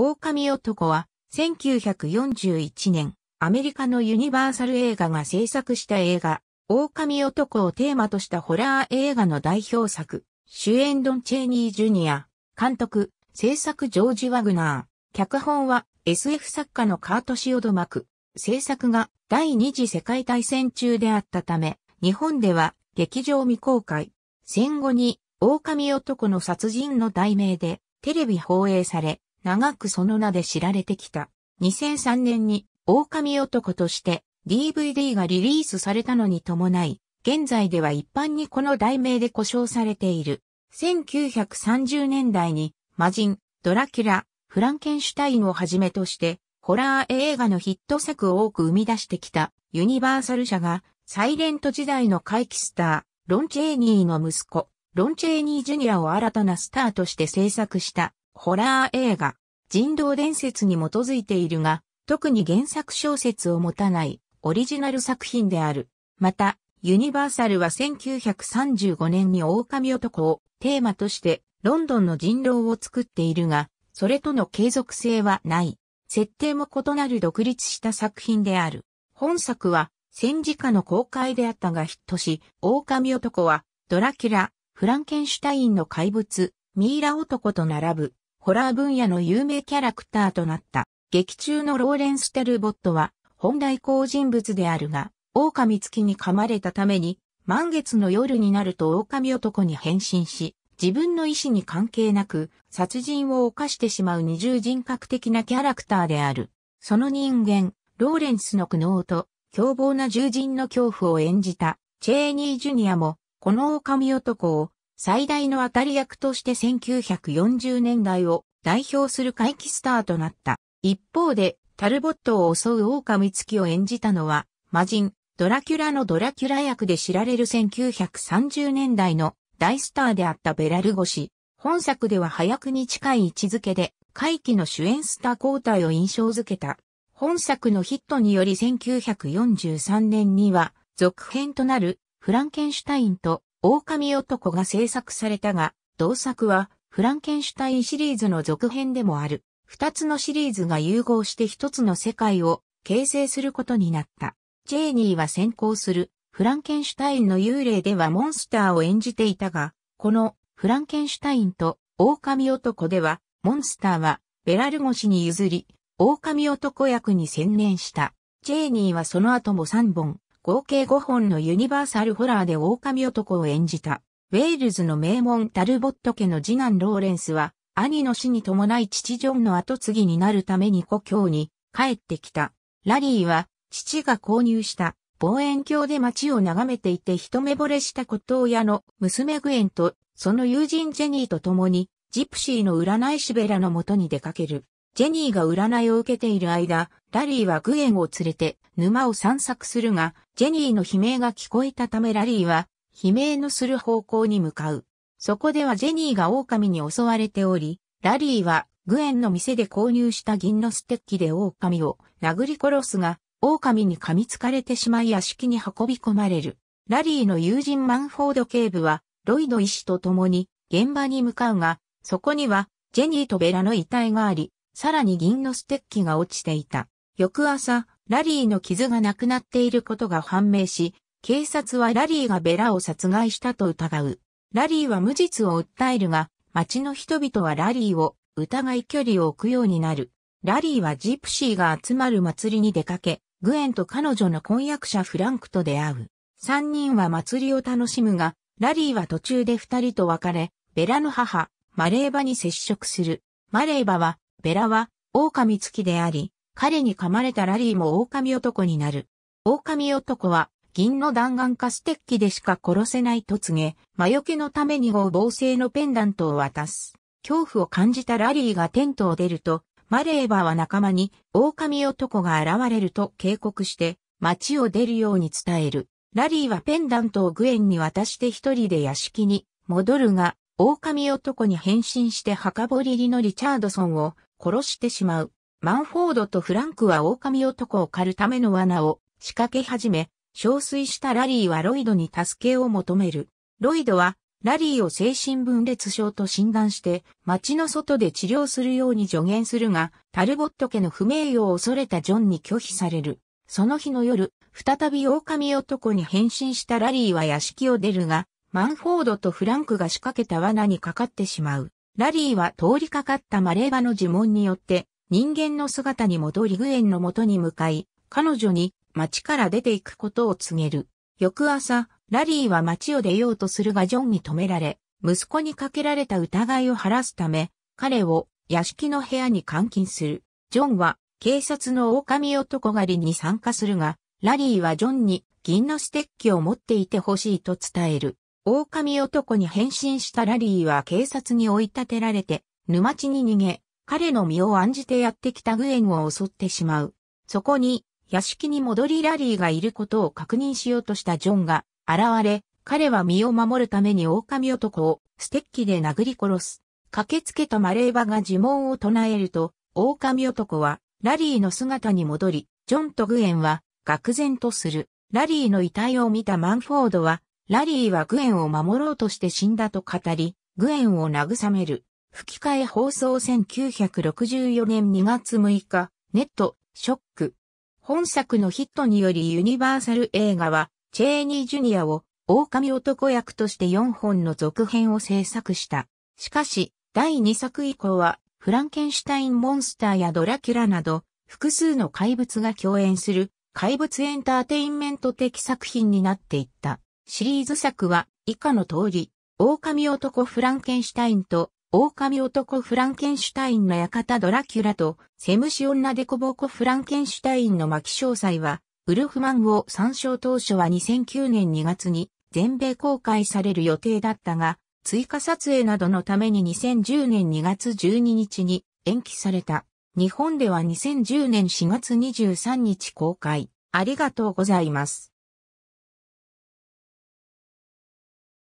狼男は、1941年、アメリカのユニバーサル映画が制作した映画、狼男をテーマとしたホラー映画の代表作、主演ドン・チェーニー・ジュニア、監督、制作ジョージ・ワグナー、脚本は SF 作家のカート・シオドマク、制作が第二次世界大戦中であったため、日本では劇場未公開、戦後に狼男の殺人の題名でテレビ放映され、長くその名で知られてきた。2003年に狼男として DVD がリリースされたのに伴い、現在では一般にこの題名で呼称されている。1930年代に魔人、ドラキュラ、フランケンシュタインをはじめとして、ホラー映画のヒット作を多く生み出してきたユニバーサル社が、サイレント時代の怪奇スター、ロン・チェーニーの息子、ロン・チェーニー・ジュニアを新たなスターとして制作したホラー映画、人道伝説に基づいているが、特に原作小説を持たないオリジナル作品である。また、ユニバーサルは1935年に狼男をテーマとしてロンドンの人狼を作っているが、それとの継続性はない。設定も異なる独立した作品である。本作は戦時下の公開であったがヒットし、狼男はドラキュラ、フランケンシュタインの怪物、ミイラ男と並ぶホラー分野の有名キャラクターとなった。劇中のローレンス・テルボットは、本来好人物であるが、狼月に噛まれたために、満月の夜になると狼男に変身し、自分の意志に関係なく、殺人を犯してしまう二重人格的なキャラクターである。その人間、ローレンスの苦悩と、凶暴な獣人の恐怖を演じた、チェーニー・ジュニアも、この狼男を、最大の当たり役として1940年代を代表する回帰スターとなった。一方で、タルボットを襲う狼月を演じたのは、魔人、ドラキュラのドラキュラ役で知られる1930年代の大スターであったベラルゴシ。本作では早くに近い位置づけで、回帰の主演スター交代を印象づけた。本作のヒットにより1943年には、続編となるフランケンシュタインと狼男が制作されたが、同作はフランケンシュタインシリーズの続編でもある。二つのシリーズが融合して一つの世界を形成することになった。ジェーニーは先行するフランケンシュタインの幽霊ではモンスターを演じていたが、このフランケンシュタインと狼男ではモンスターはベラルゴシに譲り、狼男役に専念した。ジェーニーはその後も3本、合計5本のユニバーサルホラーで狼男を演じた、ウェールズの名門タルボット家の次男ローレンスは、兄の死に伴い父ジョンの後継ぎになるために故郷に帰ってきた。ラリーは、父が購入した望遠鏡で街を眺めていて一目惚れしたこと親の娘グエンとその友人ジェニーと共にジプシーの占い師ベラのもとに出かける。ジェニーが占いを受けている間、ラリーはグエンを連れて沼を散策するが、ジェニーの悲鳴が聞こえたためラリーは悲鳴のする方向に向かう。そこではジェニーが狼に襲われており、ラリーはグエンの店で購入した銀のステッキで狼を殴り殺すが、狼に噛みつかれてしまい屋敷に運び込まれる。ラリーの友人マンフォード警部は、ロイド医師と共に現場に向かうが、そこにはジェニーとベラの遺体があり、さらに銀のステッキが落ちていた。翌朝、ラリーの傷がなくなっていることが判明し、警察はラリーがベラを殺害したと疑う。ラリーは無実を訴えるが、町の人々はラリーを疑い距離を置くようになる。ラリーはジプシーが集まる祭りに出かけ、グエンと彼女の婚約者フランクと出会う。三人は祭りを楽しむが、ラリーは途中で二人と別れ、ベラの母、マレーバに接触する。マレーバはベラは狼付きであり、彼に噛まれたラリーも狼男になる。狼男は銀の弾丸かステッキでしか殺せないと告げ、魔除けのために合防性のペンダントを渡す。恐怖を感じたラリーがテントを出ると、マレーバーは仲間に狼男が現れると警告して、街を出るように伝える。ラリーはペンダントをグエンに渡して一人で屋敷に戻るが、狼男に変身して墓堀りのリチャードソンを殺してしまう。マンフォードとフランクは狼男を狩るための罠を仕掛け始め、憔悴したラリーはロイドに助けを求める。ロイドはラリーを精神分裂症と診断して、街の外で治療するように助言するが、タルボット家の不名誉を恐れたジョンに拒否される。その日の夜、再び狼男に変身したラリーは屋敷を出るが、マンフォードとフランクが仕掛けた罠にかかってしまう。ラリーは通りかかったマレーバの呪文によって人間の姿に戻りグエンの元に向かい、彼女に街から出ていくことを告げる。翌朝、ラリーは街を出ようとするがジョンに止められ、息子にかけられた疑いを晴らすため、彼を屋敷の部屋に監禁する。ジョンは警察の狼男狩りに参加するが、ラリーはジョンに銀のステッキを持っていてほしいと伝える。狼男に変身したラリーは警察に追い立てられて、沼地に逃げ、彼の身を案じてやってきたグエンを襲ってしまう。そこに、屋敷に戻りラリーがいることを確認しようとしたジョンが現れ、彼は身を守るために狼男をステッキで殴り殺す。駆けつけたマレーバが呪文を唱えると、狼男はラリーの姿に戻り、ジョンとグエンは愕然とする。ラリーの遺体を見たマンフォードはラリーはグエンを守ろうとして死んだと語り、グエンを慰める。吹き替え放送1964年2月6日、ネット、ショック。本作のヒットによりユニバーサル映画は、チェーニー・ジュニアを、狼男役として4本の続編を制作した。しかし、第2作以降は、フランケンシュタイン・モンスターやドラキュラなど、複数の怪物が共演する、怪物エンターテインメント的作品になっていった。シリーズ作は以下の通り、狼男フランケンシュタインと、狼男フランケンシュタインの館ドラキュラと、セムシ女デコボコフランケンシュタインの巻詳細は、ウルフマンを参照当初は2009年2月に全米公開される予定だったが、追加撮影などのために2010年2月12日に延期された。日本では2010年4月23日公開。ありがとうございます。